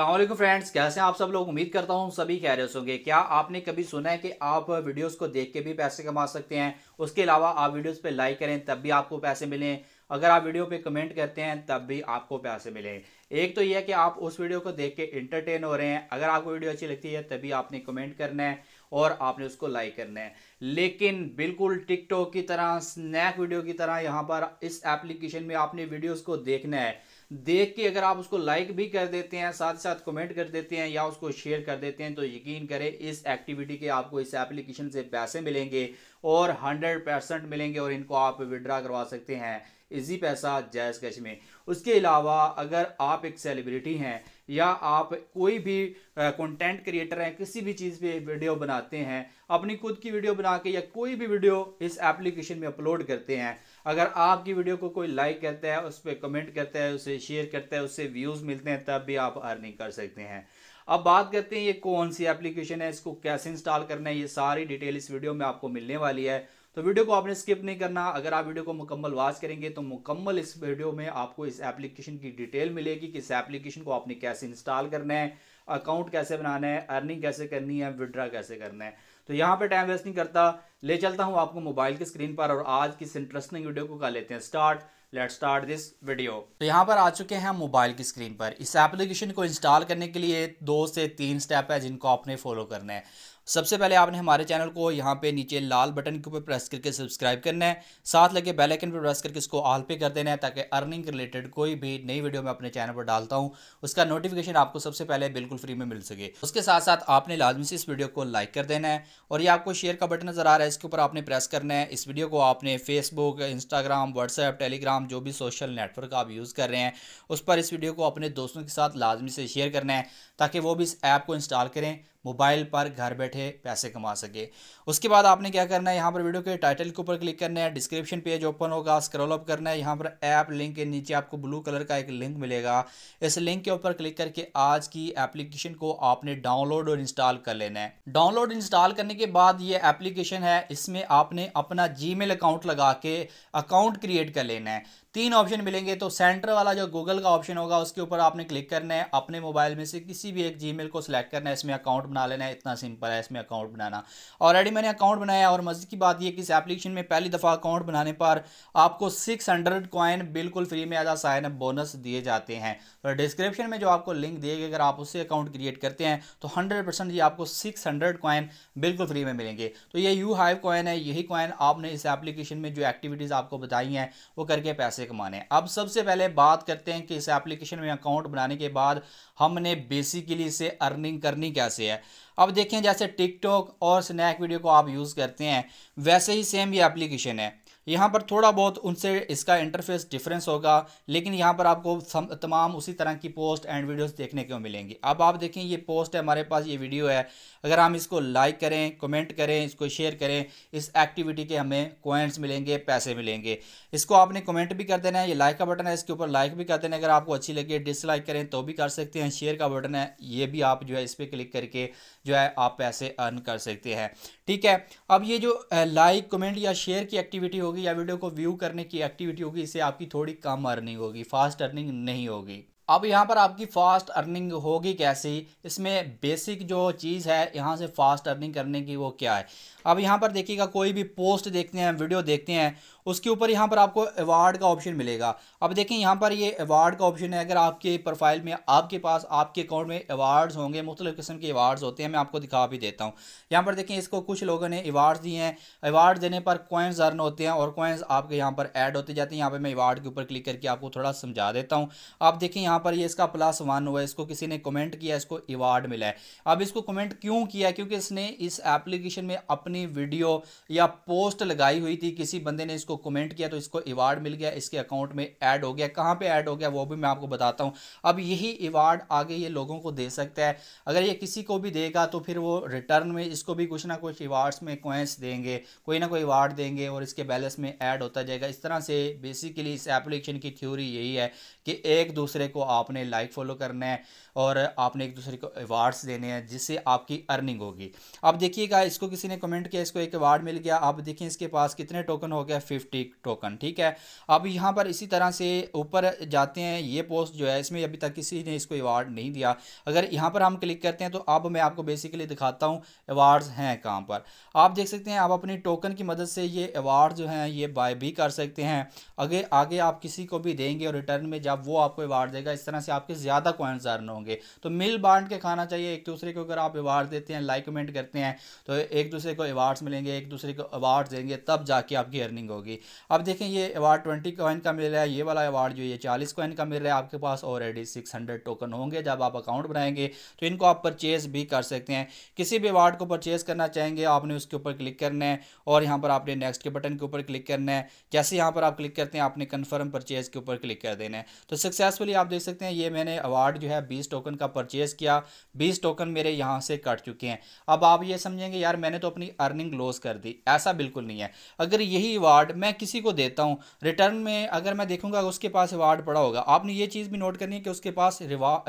Aslam friends कैसे हैं आप सब लोग उम्मीद करता हूँ सभी कह रहे होंगे क्या आपने कभी सुना है कि आप वीडियोस को देख के भी पैसे कमा सकते हैं उसके अलावा आप वीडियोस पे लाइक करें तब भी आपको पैसे मिलें अगर आप वीडियो पे कमेंट करते हैं तब भी आपको पैसे मिलें एक तो यह है कि आप उस वीडियो को देख के इंटरटेन हो रहे हैं अगर आपको वीडियो अच्छी लगती है तभी आपने कमेंट करना है और आपने उसको लाइक करना है लेकिन बिल्कुल टिकटॉक की तरह स्नैक वीडियो की तरह यहाँ पर इस एप्लीकेशन में आपने वीडियोस को देखना है देख के अगर आप उसको लाइक भी कर देते हैं साथ साथ कमेंट कर देते हैं या उसको शेयर कर देते हैं तो यकीन करें इस एक्टिविटी के आपको इस एप्लीकेशन से पैसे मिलेंगे और हंड्रेड परसेंट मिलेंगे और इनको आप विड्रा करवा सकते हैं इजी पैसा जायज़ कैश में उसके अलावा अगर आप एक सेलिब्रिटी हैं या आप कोई भी कंटेंट क्रिएटर हैं किसी भी चीज़ पे वीडियो बनाते हैं अपनी खुद की वीडियो बना के या कोई भी वीडियो इस एप्लीकेशन में अपलोड करते हैं अगर आपकी वीडियो को कोई लाइक करता है उस पर कमेंट करता है उसे शेयर करता है उससे व्यूज़ मिलते हैं तब भी आप अर्निंग कर सकते हैं अब बात करते हैं ये कौन सी एप्लीकेशन है इसको कैसे इंस्टॉल करना है ये सारी डिटेल इस वीडियो में आपको मिलने वाली है तो वीडियो को आपने स्किप नहीं करना अगर आप वीडियो को मुकम्मल वाच करेंगे तो मुकम्मल इस वीडियो में आपको इस एप्लीकेशन की डिटेल मिलेगी कि इस एप्लीकेशन को आपने कैसे इंस्टॉल करना है अकाउंट कैसे बनाना है अर्निंग कैसे करनी है विड्रा कैसे करना है तो यहाँ पे टाइम वेस्ट नहीं करता ले चलता हूँ आपको मोबाइल की स्क्रीन पर और आज की इस इंटरेस्टिंग वीडियो को कर लेते हैं start let start this video तो यहाँ पर आ चुके हैं मोबाइल की स्क्रीन पर इस एप्लीकेशन को इंस्टॉल करने के लिए दो से तीन स्टेप है जिनको आपने फॉलो करना है सबसे पहले आपने हमारे चैनल को यहाँ पे नीचे लाल बटन के ऊपर प्रेस करके सब्सक्राइब करना है साथ लगे बेल आइकन पर प्रेस करके इसको ऑल पे कर देना है ताकि अर्निंग रिलेटेड कोई भी नई वीडियो मैं अपने चैनल पर डालता हूँ उसका नोटिफिकेशन आपको सबसे पहले बिल्कुल फ्री में मिल सके उसके साथ साथ आपने लाजमी से इस वीडियो को लाइक कर देना है और ये आपको शेयर का बटन नज़र आ रहा है इसके ऊपर आपने प्रेस करना है इस वीडियो को आपने फेसबुक इंस्टाग्राम व्हाट्सएप टेलीग्राम जो भी सोशल नेटवर्क आप यूज़ कर रहे हैं उस पर इस वीडियो को अपने दोस्तों के साथ लाजमी से शेयर करना है ताकि वो भी इस ऐप को इंस्टॉल करें मोबाइल पर घर बैठे पैसे कमा सके उसके बाद आपने क्या करना है यहाँ पर वीडियो के टाइटल के ऊपर क्लिक करना है डिस्क्रिप्शन पेज ओपन होगा स्क्रॉल अप करना है यहाँ पर ऐप लिंक के नीचे आपको ब्लू कलर का एक लिंक मिलेगा इस लिंक के ऊपर क्लिक करके आज की एप्लीकेशन को आपने डाउनलोड और इंस्टॉल कर लेना है डाउनलोड इंस्टॉल करने के बाद ये एप्लीकेशन है इसमें आपने अपना जी अकाउंट लगा के अकाउंट क्रिएट कर लेना है तीन ऑप्शन मिलेंगे तो सेंटर वाला जो गूगल का ऑप्शन होगा उसके ऊपर आपने क्लिक करना है अपने मोबाइल में से किसी भी एक जीमेल को सिलेक्ट करना है इसमें अकाउंट बना लेना है इतना सिंपल है इसमें अकाउंट बनाना ऑलरेडी मैंने अकाउंट बनाया और मस्जिद की बात यह कि इस एप्लीकेशन में पहली दफ़ा अकाउंट बनाने पर आपको सिक्स हंड्रेड कॉइन बिल्कुल फ्री में आजा साइन अप बोनस दिए जाते हैं और तो डिस्क्रिप्शन में जो आपको लिंक दिए गए अगर आप उससे अकाउंट क्रिएट करते हैं तो हंड्रेड परसेंट ये आपको सिक्स हंड्रेड कॉइन बिल्कुल फ्री में मिलेंगे तो ये यू हाइव कॉइन है यही कॉइन आपने इस एप्लीकेशन में जो एक्टिविटीज़ आपको बताई हैं वो करके पैसे पैसे कमाने हैं अब सबसे पहले बात करते हैं कि इस एप्लीकेशन में अकाउंट बनाने के बाद हमने बेसिकली इसे अर्निंग करनी कैसे है अब देखें जैसे टिकटॉक और स्नैक वीडियो को आप यूज़ करते हैं वैसे ही सेम ये एप्लीकेशन है यहाँ पर थोड़ा बहुत उनसे इसका इंटरफेस डिफरेंस होगा लेकिन यहाँ पर आपको तमाम उसी तरह की पोस्ट एंड वीडियोस देखने को मिलेंगी अब आप देखें ये पोस्ट है हमारे पास ये वीडियो है अगर हम इसको लाइक करें कमेंट करें इसको शेयर करें इस एक्टिविटी के हमें कोइंस मिलेंगे पैसे मिलेंगे इसको आपने कमेंट भी कर देना है ये लाइक का बटन है इसके ऊपर लाइक भी कर देना अगर आपको अच्छी लगे डिसलाइक करें तो भी कर सकते हैं शेयर का बटन है ये भी आप जो है इस पर क्लिक करके जो है आप पैसे अर्न कर सकते हैं ठीक है अब ये जो लाइक कमेंट या शेयर की एक्टिविटी होगी या वीडियो को व्यू करने की एक्टिविटी होगी इससे आपकी थोड़ी कम अर्निंग होगी फास्ट अर्निंग नहीं होगी अब यहाँ पर आपकी फ़ास्ट अर्निंग होगी कैसी इसमें बेसिक जो चीज़ है यहाँ से फ़ास्ट अर्निंग करने की वो क्या है अब यहाँ पर देखिएगा कोई भी पोस्ट देखते हैं वीडियो देखते हैं उसके ऊपर यहाँ पर आपको अवार्ड का ऑप्शन मिलेगा अब देखें यहाँ पर ये अवार्ड का ऑप्शन है अगर आपके प्रोफाइल में आपके पास आपके अकाउंट में अवार्ड्स होंगे मुख्तलिफ़ किस्म के अवार्ड्स होते हैं मैं आपको दिखा भी देता हूँ यहाँ पर देखें इसको कुछ लोगों ने अवार्ड्स दिए हैं अवार्ड देने पर कोइंस अर्न होते हैं और कोइंस आपके यहाँ पर ऐड होते जाते हैं यहाँ पर मैं अवार्ड के ऊपर क्लिक करके आपको थोड़ा समझा देता हूँ आप देखें यहाँ यहाँ पर ये इसका प्लस वन हुआ इसको किसी ने कमेंट किया इसको अवार्ड मिला है अब इसको कमेंट क्यों किया क्योंकि इसने इस एप्लीकेशन में अपनी वीडियो या पोस्ट लगाई हुई थी किसी बंदे ने इसको कमेंट किया तो इसको अवार्ड मिल गया इसके अकाउंट में ऐड हो गया कहाँ पर ऐड हो गया वो भी मैं आपको बताता हूँ अब यही अवार्ड आगे ये लोगों को दे सकता है अगर ये किसी को भी देगा तो फिर वो रिटर्न में इसको भी कुछ ना कुछ अवार्ड्स में क्वेंस देंगे कोई ना कोई अवार्ड देंगे और इसके बैलेंस में ऐड होता जाएगा इस तरह से बेसिकली इस एप्लीकेशन की थ्योरी यही है कि एक दूसरे को आपने लाइक फॉलो करना है और आपने एक दूसरे को अवार्ड्स देने हैं जिससे आपकी अर्निंग होगी अब देखिएगा इसको किसी ने कमेंट किया इसको एक अवार्ड मिल गया अब देखिए इसके पास कितने टोकन हो गया फिफ्टी टोकन ठीक है अब यहाँ पर इसी तरह से ऊपर जाते हैं ये पोस्ट जो है इसमें अभी तक किसी ने इसको अवार्ड नहीं दिया अगर यहाँ पर हम क्लिक करते हैं तो अब मैं आपको बेसिकली दिखाता हूँ अवार्ड्स हैं कहाँ पर आप देख सकते हैं आप अपनी टोकन की मदद से ये अवार्ड जो हैं ये बाय भी कर सकते हैं अगर आगे आप किसी को भी देंगे और रिटर्न में जब वो आपको अवार्ड देगा इस तरह से आपके ज़्यादा कॉइन्स अर्न होंगे तो मिल बांट के खाना चाहिए एक दूसरे को अगर आप अवार्ड देते हैं लाइक कमेंट करते हैं तो एक दूसरे को अवार्ड्स मिलेंगे एक दूसरे को अवार्ड देंगे तब जाके आपकी अर्निंग होगी अब देखें ये अवार्ड ट्वेंटी कॉइन का मिल रहा है ये वाला अवार्ड जो ये चालीस कॉइन का मिल रहा है आपके पास ऑलरेडी सिक्स टोकन होंगे जब आप अकाउंट बनाएंगे तो इनको आप परचेज़ भी कर सकते हैं किसी भी अवार्ड को परचेज़ करना चाहेंगे आपने उसके ऊपर क्लिक करना है और यहाँ पर आपने नेक्स्ट के बटन के ऊपर क्लिक करना है जैसे यहाँ पर आप क्लिक करते हैं आपने कन्फर्म परचेज़ के ऊपर क्लिक कर देना है तो सक्सेसफुली आप देख सकते हैं ये मैंने अवार्ड जो है बीस टोकन का परचेज़ किया बीस टोकन मेरे यहाँ से कट चुके हैं अब आप ये समझेंगे यार मैंने तो अपनी अर्निंग लॉस कर दी ऐसा बिल्कुल नहीं है अगर यही अवार्ड मैं किसी को देता हूँ रिटर्न में अगर मैं देखूंगा उसके पास अवार्ड पड़ा होगा आपने ये चीज़ भी नोट करनी है कि उसके पास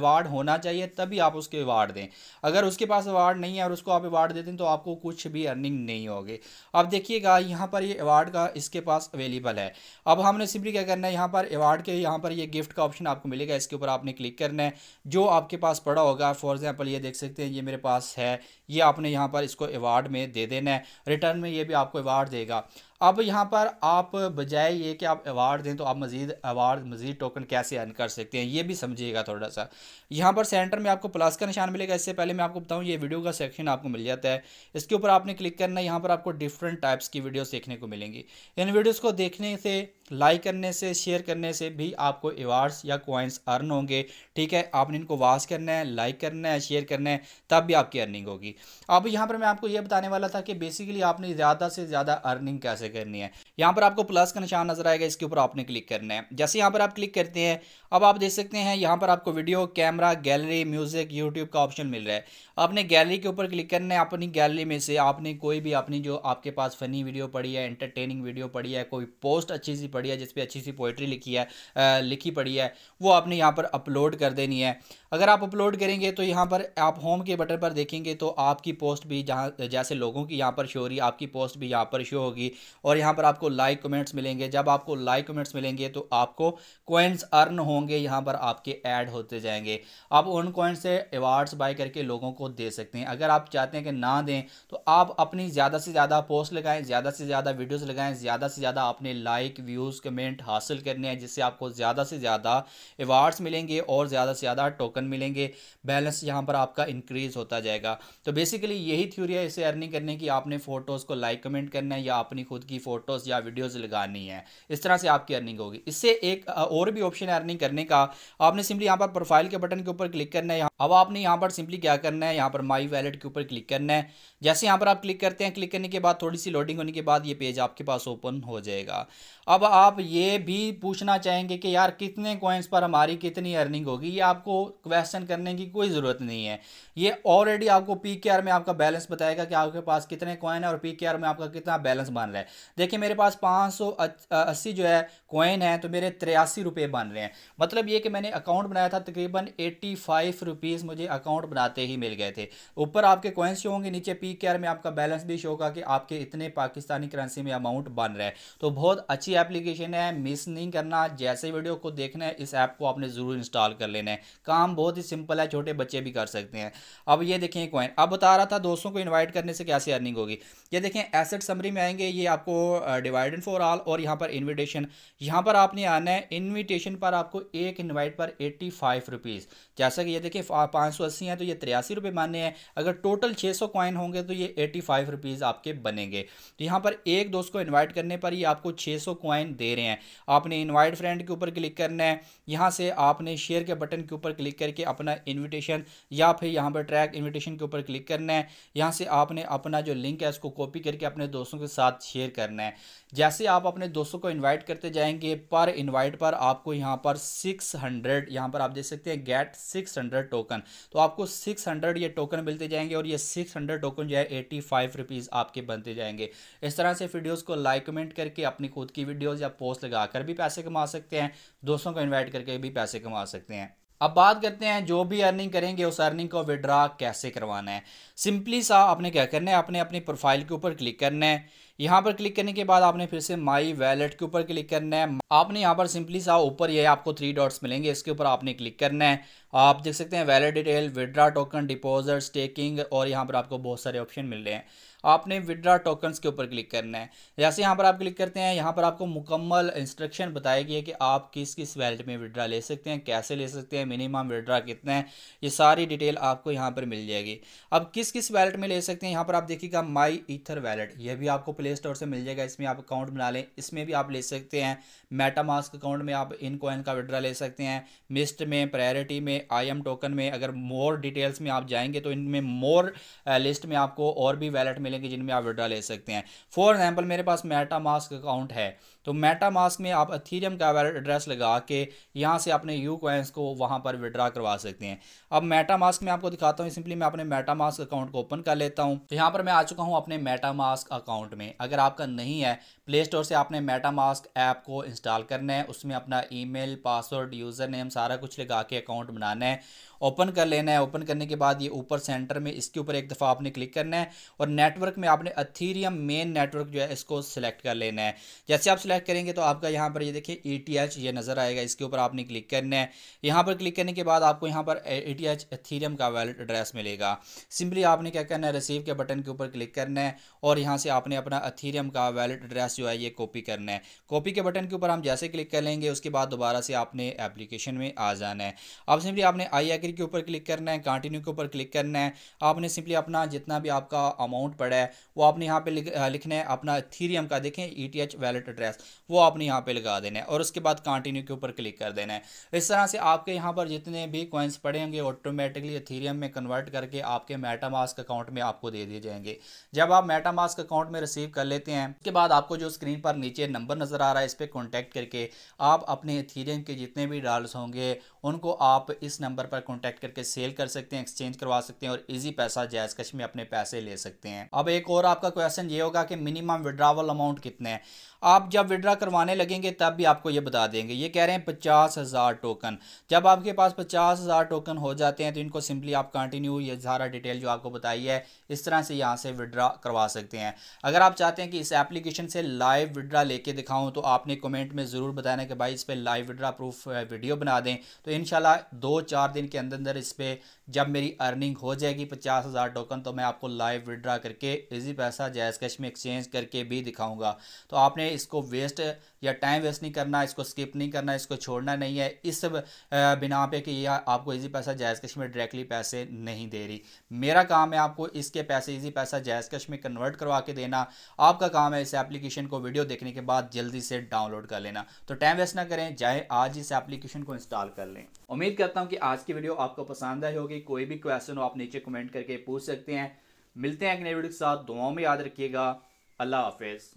अवार्ड होना चाहिए तभी आप उसके अवार्ड दें अगर उसके पास अवार्ड नहीं है और उसको आप अवार्ड देते हैं तो आपको कुछ भी अर्निंग नहीं होगी अब देखिएगा यहाँ पर ये अवार्ड का इसके पास अवेलेबल है अब हमने सिंपली क्या करना है यहाँ पर अवार्ड के यहाँ पर ये गिफ्ट का ऑप्शन आपको मिलेगा इसके ऊपर आपने क्लिक करना है जो आपके पास पड़ा होगा फॉर एग्ज़ाम्पल ये देख सकते हैं ये मेरे पास है ये आपने यहाँ पर इसको अवार्ड में दे देना है रिटर्न में ये भी आपको अवार्ड देगा अब यहाँ पर आप बजाय ये कि आप अवार्ड दें तो आप मज़ीद अवार्ड मज़ीद टोकन कैसे अर्न कर सकते हैं ये भी समझिएगा थोड़ा सा यहाँ पर सेंटर में आपको प्लस का निशान मिलेगा इससे पहले मैं आपको बताऊँ ये वीडियो का सेक्शन आपको मिल जाता है इसके ऊपर आपने क्लिक करना है यहाँ पर आपको डिफरेंट टाइप्स की वीडियोज़ देखने को मिलेंगी इन वीडियोज़ को देखने से लाइक करने से शेयर करने से भी आपको अवार्ड्स या कॉइन्स अर्न होंगे ठीक है आपने इनको वाश करना है लाइक करना है शेयर करना है तब भी आपकी अर्निंग होगी अब यहाँ पर मैं आपको ये बताने वाला था कि बेसिकली आपने ज़्यादा से ज़्यादा अर्निंग कैसे करनी है यहाँ पर आपको प्लस का निशान नजर आएगा इसके ऊपर आपने क्लिक करना है जैसे यहाँ पर आप क्लिक करते हैं अब आप देख सकते हैं यहाँ पर आपको video camera gallery music YouTube का ऑप्शन मिल रहा है आपने गैलरी के ऊपर क्लिक करना है अपनी गैलरी में से आपने कोई भी अपनी जो आपके पास फनी वीडियो पड़ी है एंटरटेनिंग वीडियो पड़ी है कोई पोस्ट अच्छी सी पड़ी है जिसपे अच्छी सी पोइट्री लिखी है लिखी पड़ी है वो आपने यहाँ पर अपलोड कर देनी है अगर आप अपलोड करेंगे तो यहाँ पर आप होम के बटन पर देखेंगे तो आपकी पोस्ट भी जहाँ जैसे लोगों की यहाँ पर शो हो रही आपकी पोस्ट भी यहाँ पर शो होगी और यहाँ पर आपको लाइक कमेंट्स मिलेंगे जब आपको लाइक कमेंट्स मिलेंगे तो आपको कोइंस अर्न होंगे यहाँ पर आपके ऐड होते जाएंगे आप उन कोइंस से अवार्ड्स बाय करके लोगों को दे सकते हैं अगर आप चाहते हैं कि ना दें तो आप अपनी ज़्यादा से ज़्यादा पोस्ट लगाएँ ज़्यादा से ज़्यादा वीडियोज़ लगाएँ ज़्यादा से ज़्यादा अपने लाइक व्यूज़ कमेंट हासिल करने हैं जिससे आपको ज़्यादा से ज़्यादा अवार्ड्स मिलेंगे और ज़्यादा से ज़्यादा टोकन मिलेंगे बैलेंस यहाँ पर आपका इंक्रीज़ होता जाएगा तो बेसिकली यही थ्योरी है इसे अर्निंग करने की आपने फ़ोटोज़ को लाइक कमेंट करना है या अपनी खुद की फ़ोटोज़ या वीडियोज़ लगानी है इस तरह से आपकी अर्निंग होगी इससे एक और भी ऑप्शन है अर्निंग करने का आपने सिंपली यहाँ पर प्रोफाइल के बटन के ऊपर क्लिक करना है अब आपने यहाँ पर सिंपली क्या करना है यहाँ पर माई वैलेट के ऊपर क्लिक करना है जैसे यहाँ पर आप क्लिक करते हैं क्लिक करने के बाद थोड़ी सी लोडिंग होने के बाद ये पेज आपके पास ओपन हो जाएगा अब आप ये भी पूछना चाहेंगे कि यार कितने कॉइन्स पर हमारी कितनी अर्निंग होगी ये आपको क्वेश्चन करने की कोई ज़रूरत नहीं है ये ऑलरेडी आपको पी में आपका बैलेंस बताएगा कि आपके पास कितने कॉइन है और पी में आपका कितना बैलेंस बन रहा है देखिए मेरे पास पाँच सौ अस्सी जो है कोइन है तो मेरे तिरासी रुपये बन रहे हैं मतलब ये कि मैंने अकाउंट बनाया था तकरीबन एट्टी फाइव रुपीज़ मुझे अकाउंट बनाते ही मिल गए थे ऊपर आपके कोइन शो होंगे नीचे पी केयर में आपका बैलेंस भी शो होगा कि आपके इतने पाकिस्तानी करेंसी में अमाउंट बन रहा है तो बहुत अच्छी एप्लीकेशन है मिस नहीं करना जैसे वीडियो को देखना है इस ऐप को आपने ज़रूर इंस्टॉल कर लेना है काम बहुत ही सिंपल है छोटे बच्चे भी कर सकते हैं अब ये देखें कॉइन अब बता रहा था दोस्तों को इन्वाइट करने से कैसे अर्निंग होगी ये देखें एसेट समरी में आएंगे ये आपको आपको डिवाइड इन फॉर ऑल और यहाँ पर इनविटेशन यहाँ पर आपने आना है इनविटेशन पर आपको एक इनवाइट पर एट्टी फाइव रुपीज़ जैसा कि ये देखिए पाँच सौ अस्सी हैं तो ये तिरासी रुपये मान्य है अगर टोटल छः सौ कॉइन होंगे तो ये एट्टी फाइव रुपीज़ आपके बनेंगे तो यहाँ पर एक दोस्त को इन्वाइट करने पर ही आपको छः सौ कॉइन दे रहे हैं आपने इन्वाइट फ्रेंड के ऊपर क्लिक करना है यहाँ से आपने शेयर के बटन के ऊपर क्लिक करके अपना इन्विटेशन या फिर यहाँ पर ट्रैक इन्विटेशन के ऊपर क्लिक करना है यहाँ से आपने अपना जो लिंक है उसको कॉपी करके अपने दोस्तों के साथ शेयर करना है जैसे आप अपने दोस्तों को इनवाइट करते जाएंगे पर इनवाइट पर आपको यहाँ पर 600 हंड्रेड यहाँ पर आप देख सकते हैं गेट 600 टोकन तो आपको 600 ये टोकन मिलते जाएंगे और ये 600 टोकन जो है एटी फाइव रुपीज़ आपके बनते जाएंगे इस तरह से वीडियोज़ को लाइक कमेंट करके अपनी खुद की वीडियोज़ या पोस्ट लगा भी पैसे कमा सकते हैं दोस्तों को इन्वाइट करके भी पैसे कमा सकते हैं अब बात करते हैं जो भी अर्निंग करेंगे उस अर्निंग को विड्रा कैसे करवाना है सिंपली सा आपने क्या करना है आपने अपनी प्रोफाइल के ऊपर क्लिक करना है यहाँ पर क्लिक करने के बाद आपने फिर से माई वैलेट के ऊपर क्लिक करना है आपने यहाँ पर सिंपली सा ऊपर ये आपको थ्री डॉट्स मिलेंगे इसके ऊपर आपने क्लिक करना है आप देख सकते हैं wallet detail withdraw token deposit staking और यहाँ पर आपको बहुत सारे ऑप्शन मिल रहे हैं आपने विड्रा टोकन्स के ऊपर क्लिक करना है जैसे यहाँ पर आप क्लिक करते हैं यहाँ पर आपको मुकम्मल इंस्ट्रक्शन बताएगी है कि आप किस किस वैलेट में विड्रा ले सकते हैं कैसे ले सकते हैं मिनिमम विड्रा कितना है ये सारी डिटेल आपको यहाँ पर मिल जाएगी अब किस किस वैलेट में ले सकते हैं यहाँ पर आप देखिएगा माई ईथर वैलेट यह भी आपको प्ले स्टोर से मिल जाएगा इसमें आप अकाउंट बना लें इसमें भी आप ले सकते हैं मेटामास्क अकाउंट में आप इन कॉइन का विड्रा ले सकते हैं मिस्ट में प्रायोरिटी में आई टोकन में अगर मोर डिटेल्स में आप जाएंगे तो इनमें मोर लिस्ट में आपको और भी वैलेट में मिलेंगे जिनमें आप विड्रा ले सकते हैं फॉर एग्जाम्पल मेरे पास मेटा मास्क अकाउंट है तो मेटा मास्क में आप अथीरियम का एड्रेस लगा के यहाँ से अपने यू कोइंस को वहाँ पर विड्रा करवा सकते हैं अब मेटा मास्क में आपको दिखाता हूँ सिंपली मैं अपने मेटा मास्क अकाउंट को ओपन कर लेता हूँ तो यहाँ पर मैं आ चुका हूँ अपने मेटा मास्क अकाउंट में अगर आपका नहीं है प्ले स्टोर से आपने मेटा मास्क ऐप को इंस्टॉल करना है उसमें अपना मेल पासवर्ड यूज़र नेम सारा कुछ लगा के अकाउंट बनाना है ओपन कर लेना है ओपन करने के बाद ये ऊपर सेंटर में इसके ऊपर एक दफ़ा आपने क्लिक करना है और नेटवर्क में आपने अथीरियम मेन नेटवर्क जो है इसको सिलेक्ट कर लेना है जैसे आप सेलेक्ट करेंगे तो आपका यहाँ पर ये ए टी एच ये नज़र आएगा इसके ऊपर आपने क्लिक करना है यहाँ पर क्लिक करने के बाद आपको यहाँ पर टी एच एथीरियम का वैलेट एड्रेस मिलेगा सिंपली आपने क्या करना है रिसीव के बटन के ऊपर क्लिक करना है और यहाँ से आपने अपना अथीरियम का वैलेट एड्रेस जो है ये कॉपी करना है कॉपी के बटन के ऊपर हम जैसे क्लिक कर लेंगे उसके बाद दोबारा से आपने एप्लीकेशन में आ जाना है अब सिंपली आपने आई एग्री के ऊपर क्लिक करना है कंटिन्यू के ऊपर क्लिक करना है आपने सिंपली अपना जितना भी आपका अमाउंट पड़ा है वो आपने यहाँ पर लिखना है अपना थीरियम का देखें E T H wallet address वो आपने यहाँ पे लगा देना है और उसके बाद कंटिन्यू के ऊपर क्लिक कर देना है इस तरह से आपके यहाँ पर जितने भी कॉइन्स पड़े होंगे ऑटोमेटिकली थीरियम में कन्वर्ट करके आपके मेटामास्क अकाउंट में आपको दे दिए जाएंगे जब आप मेटामास्क अकाउंट में रिसीव कर लेते हैं उसके बाद आपको जो स्क्रीन पर नीचे नंबर नज़र आ रहा है इस पर कॉन्टैक्ट करके आप अपने एथीरियम के जितने भी डॉल्स होंगे उनको आप इस नंबर पर कॉन्टैक्ट करके सेल कर सकते हैं एक्सचेंज करवा सकते हैं और ईजी पैसा जैज कश में अपने पैसे ले सकते हैं अब एक और आपका क्वेश्चन ये होगा कि मिनिमम विड्रावल अमाउंट कितने हैं आप जब विड्रा करवाने लगेंगे तब भी आपको ये बता देंगे ये कह रहे हैं पचास हज़ार टोकन जब आपके पास पचास हज़ार टोकन हो जाते हैं तो इनको सिंपली आप कंटिन्यू ये सारा डिटेल जो आपको बताई है इस तरह से यहाँ से विड्रा करवा सकते हैं अगर आप चाहते हैं कि इस एप्लीकेशन से लाइव विड्रा लेके दिखाऊँ तो आपने कमेंट में ज़रूर बताना कि भाई इस पर लाइव विड्रा प्रूफ वीडियो बना दें तो इन दो चार दिन के अंदर अंदर इस पर जब मेरी अर्निंग हो जाएगी पचास हज़ार टोकन तो मैं आपको लाइव विड्रा करके इजी पैसा जैस कैश में एक्सचेंज करके भी दिखाऊंगा तो आपने इसको वेस्ट या टाइम वेस्ट नहीं करना इसको स्किप नहीं करना इसको छोड़ना नहीं है इस बिना पे कि यह आपको ईजी पैसा जायज़ कश में डायरेक्टली पैसे नहीं दे रही मेरा काम है आपको इसके पैसे ईजी पैसा जायज़ कश में कन्वर्ट करवा के देना आपका काम है इस एप्लीकेशन को वीडियो देखने के बाद जल्दी से डाउनलोड कर लेना तो टाइम वेस्ट ना करें जाए आज इस एप्लीकेशन को इंस्टॉल कर लें उम्मीद करता हूँ कि आज की वीडियो आपको पसंद आई होगी कोई भी क्वेश्चन हो आप नीचे कमेंट करके पूछ सकते हैं मिलते हैं एक नए वीडियो के साथ दुआओं में याद रखिएगा अल्लाह हाफिज़